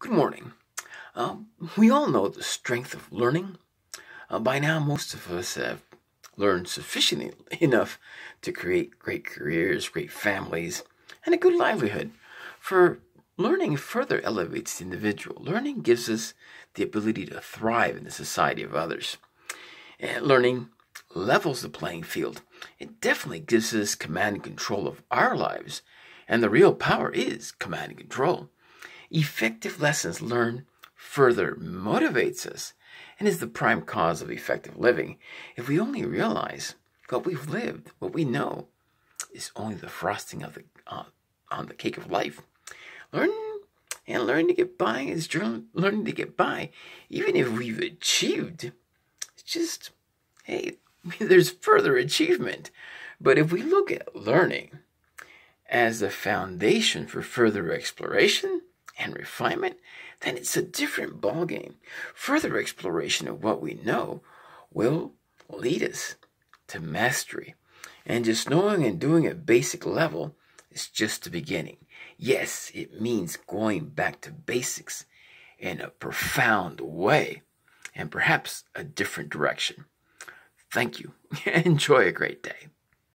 Good morning. Uh, we all know the strength of learning. Uh, by now, most of us have learned sufficiently enough to create great careers, great families, and a good livelihood. For learning further elevates the individual. Learning gives us the ability to thrive in the society of others. And learning levels the playing field. It definitely gives us command and control of our lives. And the real power is command and control. Effective lessons learned further motivates us and is the prime cause of effective living. If we only realize what we've lived, what we know, is only the frosting of the uh, on the cake of life. Learning and learning to get by is learning to get by, even if we've achieved. It's just hey, there's further achievement. But if we look at learning as the foundation for further exploration, and refinement, then it's a different ballgame. Further exploration of what we know will lead us to mastery. And just knowing and doing at basic level is just the beginning. Yes, it means going back to basics in a profound way and perhaps a different direction. Thank you. Enjoy a great day.